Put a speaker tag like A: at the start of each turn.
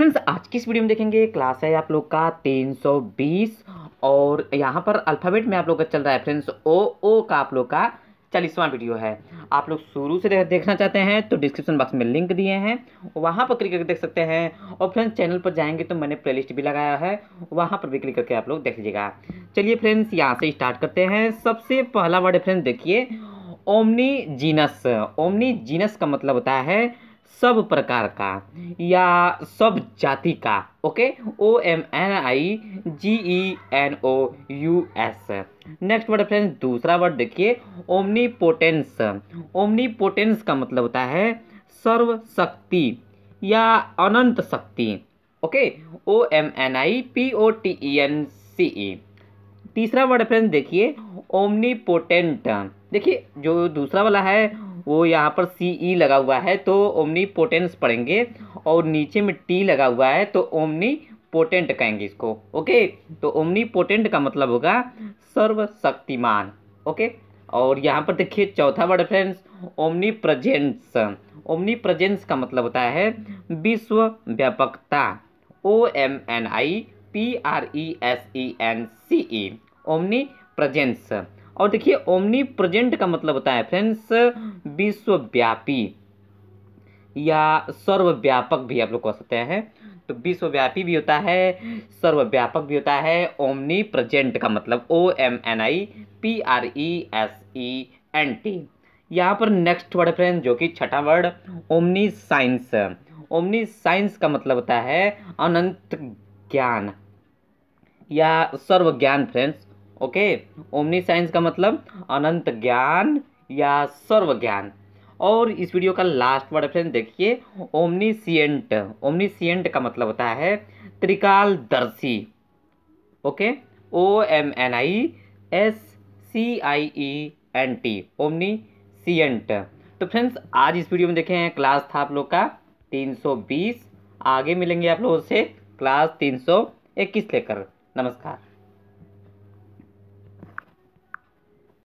A: friends आज की इस वीडियो में देखेंगे क्लास है आप लोग का 320 और यहाँ पर अल्फ़ाबेट में आप लोग का चल रहा है फ्रेंड्स ओ ओ का आप लोग का चालीसवां वीडियो है आप लोग शुरू से देखना चाहते हैं तो डिस्क्रिप्शन बॉक्स में लिंक दिए हैं वहाँ पर क्लिक करके देख सकते हैं और फ्रेंड्स चैनल पर जाएंगे तो मैंने प्ले भी लगाया है वहाँ पर भी क्लिक करके आप लोग देख लीजिएगा चलिए फ्रेंड्स यहाँ से स्टार्ट करते हैं सबसे पहला वर्ड फ्रेंड्स देखिए ओमनी जीनस ओमनी जीनस का मतलब होता है सब प्रकार का या सब जाति का okay O M N I G E N O U S next word friends दूसरा वर्ड देखिए ओमनी पोटेंस ओमनी पोटेंस का मतलब होता है सर्वशक्ति या अनंत शक्ति okay O M N I P O T E N C E तीसरा वर्ड फ्रेंड्स देखिए ओमनी पोटेंट देखिए जो दूसरा वाला है वो यहाँ पर सी ई e लगा हुआ है तो ओमनी पोटेंस पढ़ेंगे और नीचे में टी लगा हुआ है तो ओमनी पोटेंट कहेंगे इसको ओके तो ओमनी पोटेंट का मतलब होगा सर्वशक्तिमान ओके और यहाँ पर देखिए चौथा word friends omnipresence omnipresence का मतलब होता है विश्व व्यापकता O M N I P R E S E N C E omnipresence और देखिए ओमनी प्रेजेंट का मतलब होता है फ्रेंड्स विश्वव्यापी या सर्वव्यापक भी आप लोग कह सकते हैं तो विश्वव्यापी भी होता है सर्वव्यापक भी होता है ओमनी प्रेजेंट का मतलब O M N I P R E S E N T यहाँ पर नेक्स्ट वर्ड फ्रेंड जो कि छठा word omniscience omniscience का मतलब होता है अनंत ज्ञान या सर्व ज्ञान फ्रेंड्स ओके ओमनी साइंस का मतलब अनंत ज्ञान या सर्व ज्ञान और इस वीडियो का लास्ट वर्ड फ्रेंड देखिए ओमनी ओमनी सियंट का मतलब होता है त्रिकालदर्शी okay O M N I S C I E N T omniscient तो फ्रेंड्स आज इस वीडियो में देखे हैं क्लास था आप लोग का 320 आगे मिलेंगे आप लोगों से क्लास 321 लेकर नमस्कार